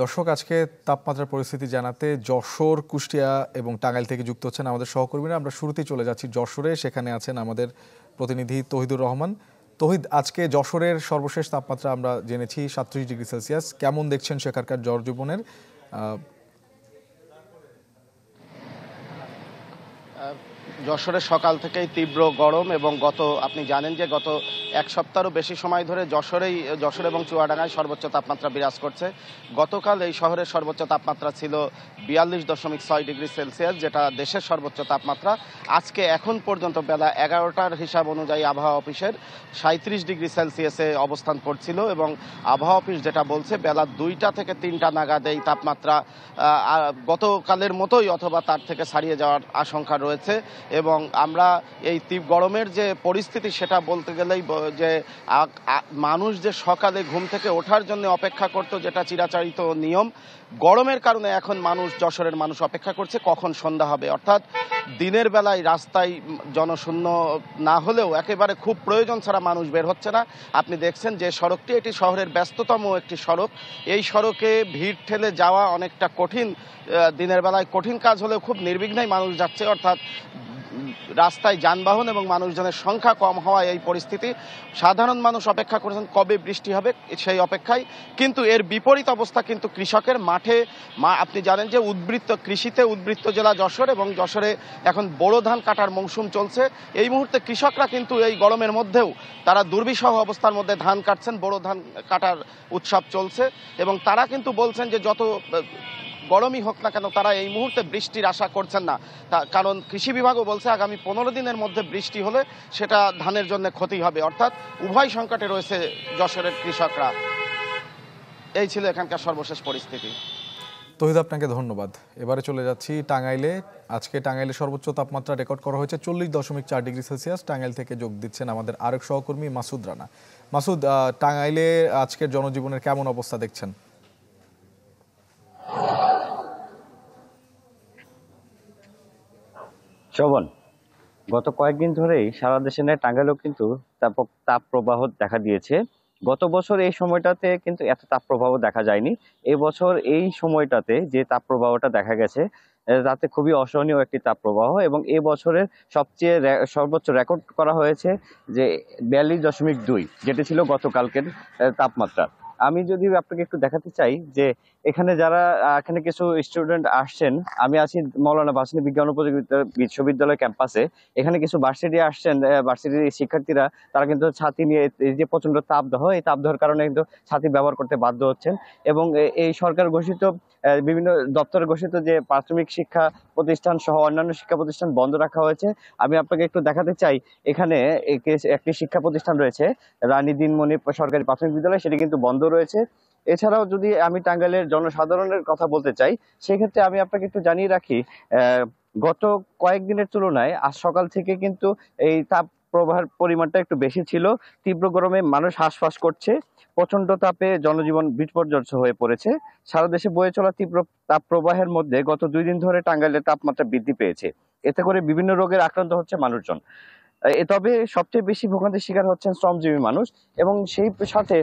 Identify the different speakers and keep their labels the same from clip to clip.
Speaker 1: দর্শক আজকে তাপমাত্রার পরিস্থিতি জানাতে যশোর কুষ্টিয়া এবং টাঙ্গাইল থেকে যুক্ত হচ্ছেন আমাদের সহকর্মীরা আমরা শুরুতেই চলে যাচ্ছি যশোরে সেখানে আছেন আমাদের প্রতিনিধি তহিদুর রহমান তহিদ আজকে যশোরের সর্বশেষ তাপমাত্রা আমরা জেনেছি সাতত্রিশ ডিগ্রি সেলসিয়াস কেমন দেখছেন সেখানকার জলজীবনের জীবনের
Speaker 2: যশোরে সকাল থেকেই তীব্র গরম এবং গত আপনি জানেন যে গত এক সপ্তাহরও বেশি সময় ধরে যশোরেই যশোর এবং চুয়াডাঙ্গায় সর্বোচ্চ তাপমাত্রা বিরাজ করছে গতকাল এই শহরের সর্বোচ্চ তাপমাত্রা ছিল বিয়াল্লিশ দশমিক ছয় ডিগ্রি সেলসিয়াস যেটা দেশের সর্বোচ্চ তাপমাত্রা আজকে এখন পর্যন্ত বেলা এগারোটার হিসাব অনুযায়ী আবহাওয়া অফিসের সাঁত্রিশ ডিগ্রি সেলসিয়াসে অবস্থান করছিল এবং আবহাওয়া অফিস যেটা বলছে বেলা দুইটা থেকে তিনটা নাগাদ এই তাপমাত্রা গতকালের মতোই অথবা তার থেকে ছাড়িয়ে যাওয়ার আশঙ্কা রয়েছে এবং আমরা এই তীব গরমের যে পরিস্থিতি সেটা বলতে গেলেই যে মানুষ যে সকালে ঘুম থেকে ওঠার জন্য অপেক্ষা করতো যেটা চিরাচরিত নিয়ম গরমের কারণে এখন মানুষ যশোরের মানুষ অপেক্ষা করছে কখন সন্ধ্যা হবে অর্থাৎ দিনের বেলায় রাস্তায় জনশূন্য না হলেও একেবারে খুব প্রয়োজন ছাড়া মানুষ বের হচ্ছে না আপনি দেখছেন যে সড়কটি এটি শহরের ব্যস্ততম একটি সড়ক এই সড়কে ভিড় ঠেলে যাওয়া অনেকটা কঠিন দিনের বেলায় কঠিন কাজ হলেও খুব নির্বিঘ্নেই মানুষ যাচ্ছে অর্থাৎ রাস্তায় যানবাহন এবং মানুষজনের সংখ্যা কম হওয়ায় এই পরিস্থিতি সাধারণ মানুষ অপেক্ষা করেছেন কবে বৃষ্টি হবে সেই অপেক্ষায় কিন্তু এর বিপরীত অবস্থা কিন্তু কৃষকের মাঠে আপনি জানেন যে উদ্বৃত্ত কৃষিতে উদ্বৃত্ত জেলা যশোর এবং যশোরে এখন বড় ধান কাটার মৌসুম চলছে এই মুহূর্তে কৃষকরা কিন্তু এই গরমের মধ্যেও তারা দুর্বিষহ অবস্থার মধ্যে ধান কাটছেন বড় ধান কাটার উৎসব চলছে এবং তারা কিন্তু বলছেন যে যত গরমই হোক না কেন তারা এই মুহূর্তে বৃষ্টির আশা করছেন না কারণ কৃষি বিভাগও বলছে আগামী পনেরো দিনের মধ্যে বৃষ্টি হলে সেটা ধানের জন্য ক্ষতি হবে অর্থাৎ উভয় সংকটে রয়েছে যশোরের কৃষকরা এই ছিল এখানকার সর্বশেষ পরিস্থিতি
Speaker 1: তহিদ আপনাকে ধন্যবাদ এবারে চলে যাচ্ছি টাঙ্গাইলে আজকে টাঙ্গাইলে সর্বোচ্চ তাপমাত্রা রেকর্ড করা হয়েছে চল্লিশ দশমিক চার ডিগ্রি সেলসিয়াস টাঙ্গাইল থেকে যোগ দিচ্ছেন আমাদের আরেক সহকর্মী মাসুদ রানা মাসুদ টাঙ্গাইলে আজকের জনজীবনের কেমন অবস্থা দেখছেন
Speaker 3: শোভন গত কয়েকদিন ধরেই সারা দেশে নয় টাঙ্গাইলেও কিন্তু তাপক তাপ প্রবাহ দেখা দিয়েছে গত বছর এই সময়টাতে কিন্তু এত তাপ প্রবাহ দেখা যায়নি এবছর এই সময়টাতে যে তাপ প্রবাহটা দেখা গেছে তাতে খুবই অসহনীয় একটি তাপ প্রবাহ এবং এ বছরের সবচেয়ে সর্বোচ্চ রেকর্ড করা হয়েছে যে বিয়াল্লিশ দশমিক দুই যেটি ছিল গতকালকের তাপমাত্রা আমি যদি আপনাকে একটু দেখাতে চাই যে এখানে যারা এখানে কিছু স্টুডেন্ট আসছেন আমি আছি মৌলানা বাসিনী বিজ্ঞান প্রতিযোগিতা বিশ্ববিদ্যালয় ক্যাম্পাসে এখানে কিছু ভার্সিটি আসছেন ভার্সিটির শিক্ষার্থীরা তারা কিন্তু ছাতি নিয়ে এই যে প্রচণ্ড তাপদাহ এই তাপদাহের কারণে কিন্তু ছাতি ব্যবহার করতে বাধ্য হচ্ছেন এবং এই সরকার ঘোষিত বিভিন্ন দপ্তর ঘোষিত যে প্রাথমিক শিক্ষা প্রতিষ্ঠান সহ অন্যান্য শিক্ষা প্রতিষ্ঠান বন্ধ রাখা হয়েছে আমি আপনাকে একটু দেখাতে চাই এখানে একটি শিক্ষা প্রতিষ্ঠান রয়েছে রানী দিনমণি সরকারি প্রাথমিক বিদ্যালয় সেটি কিন্তু বন্ধ রয়েছে এছাড়াও যদি আমি টাঙ্গাইলের জনসাধারণের কথা বলতে চাই সেক্ষেত্রে আমি আপনাকে একটু জানিয়ে রাখি গত কয়েকদিনের তুলনায় আজ সকাল থেকে কিন্তু এই তাপ প্রবাহের পরিমাণটা একটু বেশি ছিল তীব্র গরমে মানুষ হাঁসফাঁস করছে প্রচণ্ড তাপে জনজীবন বিপর্যস্ত হয়ে পড়েছে সারা দেশে বয়ে চলা তীব্র তাপ প্রবাহের মধ্যে গত দুই দিন ধরে টাঙ্গাইলের তাপমাত্রা বৃদ্ধি পেয়েছে এতে করে বিভিন্ন রোগের আক্রান্ত হচ্ছে মানুষজন তবে সবচেয়ে বেশি ভোগান্তির শিকার হচ্ছেন শ্রমজীবী মানুষ এবং সেই সাথে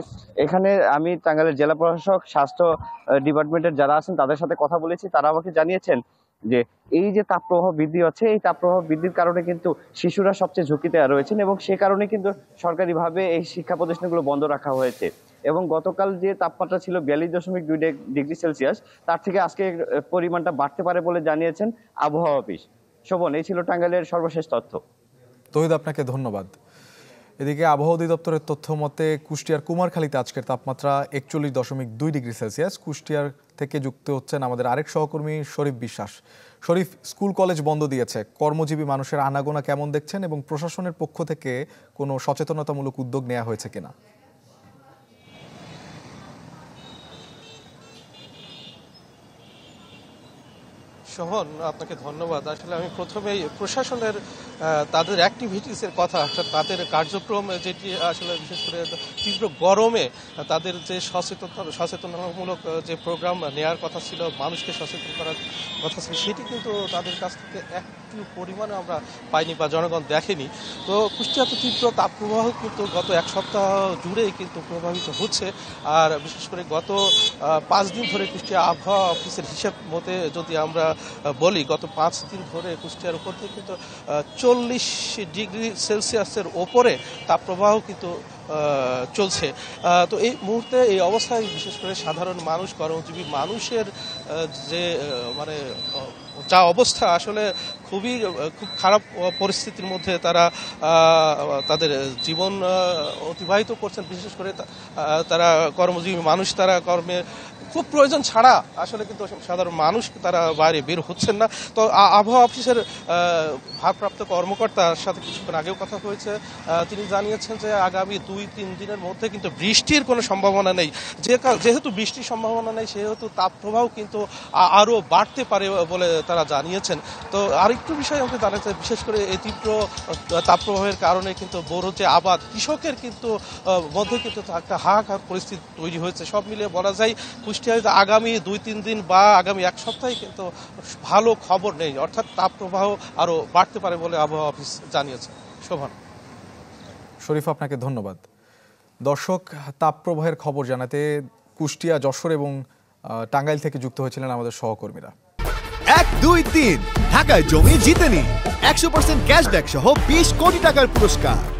Speaker 3: এখানে আমি টাঙ্গাইলের জেলা প্রশাসক স্বাস্থ্য ডিপার্টমেন্টের যারা আছেন তাদের সাথে কথা বলেছি তারা আমাকে জানিয়েছেন যে এই যে তাপপ্রবাহ বৃদ্ধি হচ্ছে এই তাপপ্রবাহ বৃদ্ধির কারণে কিন্তু শিশুরা সবচেয়ে ঝুঁকিতে রয়েছেন এবং সে কারণে কিন্তু সরকারিভাবে এই শিক্ষা প্রতিষ্ঠানগুলো বন্ধ রাখা হয়েছে এবং গতকাল যে তাপমাত্রা ছিল বিয়াল্লিশ দশমিক দুই ডিগ্রি সেলসিয়াস তার থেকে আজকে পরিমাণটা বাড়তে পারে বলে জানিয়েছেন আবহাওয়া অফিস শোভন এই ছিল টাঙ্গাইলের সর্বশেষ তথ্য
Speaker 1: তহিদ আপনাকে ধন্যবাদ
Speaker 3: এদিকে আবহাওয়া অধিদপ্তরের
Speaker 1: তথ্য মতে কুষ্টিয়ার কুমারখালীতে আজকের তাপমাত্রা একচল্লিশ দশমিক দুই ডিগ্রি সেলসিয়াস কুষ্টিয়ার থেকে যুক্ত হচ্ছেন আমাদের আরেক সহকর্মী শরীফ বিশ্বাস শরীফ স্কুল কলেজ বন্ধ দিয়েছে কর্মজীবী মানুষের আনাগোনা কেমন দেখছেন এবং প্রশাসনের পক্ষ থেকে কোনো সচেতনতামূলক উদ্যোগ নেওয়া হয়েছে কিনা
Speaker 4: সোহন আপনাকে ধন্যবাদ আসলে আমি প্রথমেই প্রশাসনের তাদের অ্যাক্টিভিটিসের কথা অর্থাৎ তাদের কার্যক্রম যেটি আসলে বিশেষ করে তীব্র গরমে তাদের যে সচেতনতা সচেতনতামূলক যে প্রোগ্রাম নেওয়ার কথা ছিল মানুষকে সচেতন করার কথা ছিল সেটি কিন্তু তাদের কাছ থেকে একটু পরিমাণে আমরা পাইনি বা জনগণ দেখেনি তো কুষ্টিয়াতে তীব্র তাপপ্রবাহ কিন্তু গত এক সপ্তাহ জুড়েই কিন্তু প্রভাবিত হচ্ছে আর বিশেষ করে গত পাঁচ দিন ধরে কুষ্টিয়া আবহাওয়া অফিসের হিসেব মতে যদি আমরা বলি গত পাঁচ দিন ধরে কুষ্টিয়ার উপর থেকে কিন্তু চল্লিশ ডিগ্রি সেলসিয়াসের ওপরে তাপপ্রবাহ কিন্তু চলছে তো এই মুহূর্তে এই অবস্থায় বিশেষ করে সাধারণ মানুষ কর্মজীবী মানুষের যে মানে যা অবস্থা আসলে খুবই খুব খারাপ পরিস্থিতির মধ্যে তারা তাদের জীবন অতিবাহিত করছেন বিশেষ করে তারা কর্মজীবী মানুষ তারা কর্মে খুব প্রয়োজন ছাড়া আসলে কিন্তু সাধারণ মানুষ তারা বাইরে বের হচ্ছেন না তো আবহাওয়া অফিসের ভারপ্রাপ্ত কর্মকর্তার সাথে কিছুক্ষণ আগেও কথা হয়েছে তিনি জানিয়েছেন যে আগামী দুই তিন দিনের মধ্যে কিন্তু বৃষ্টির কোনো সম্ভাবনা নেই যেহেতু বৃষ্টির সম্ভাবনা নেই সেহেতু তাপ প্রবাহ কিন্তু আরও বাড়তে পারে বলে তারা জানিয়েছেন তো আরেকটু বিষয় আমাকে জানাতে বিশেষ করে এই তীব্র তাপপ্রবাহের কারণে কিন্তু যে আবাদ কৃষকের কিন্তু মধ্যে কিন্তু একটা হাহাকার পরিস্থিতি তৈরি হয়েছে সব মিলিয়ে বলা যায় কুষ্টিয়ায় আগামী দুই তিন দিন বা আগামী এক সপ্তাহে কিন্তু ভালো খবর নেই অর্থাৎ তাপপ্রবাহ আরও বাড়তে পারে বলে আবহাওয়া অফিস জানিয়েছে শোভন
Speaker 1: শরীফ আপনাকে ধন্যবাদ দর্শক তাপপ্রবাহের খবর জানাতে কুষ্টিয়া যশোর এবং টাঙ্গাইল থেকে যুক্ত হয়েছিলেন আমাদের সহকর্মীরা এক দুই তিন ঢাকায় জমি জিতে নিন একশো পার্সেন্ট ক্যাশব্যাক সহ বিশ কোটি টাকার পুরস্কার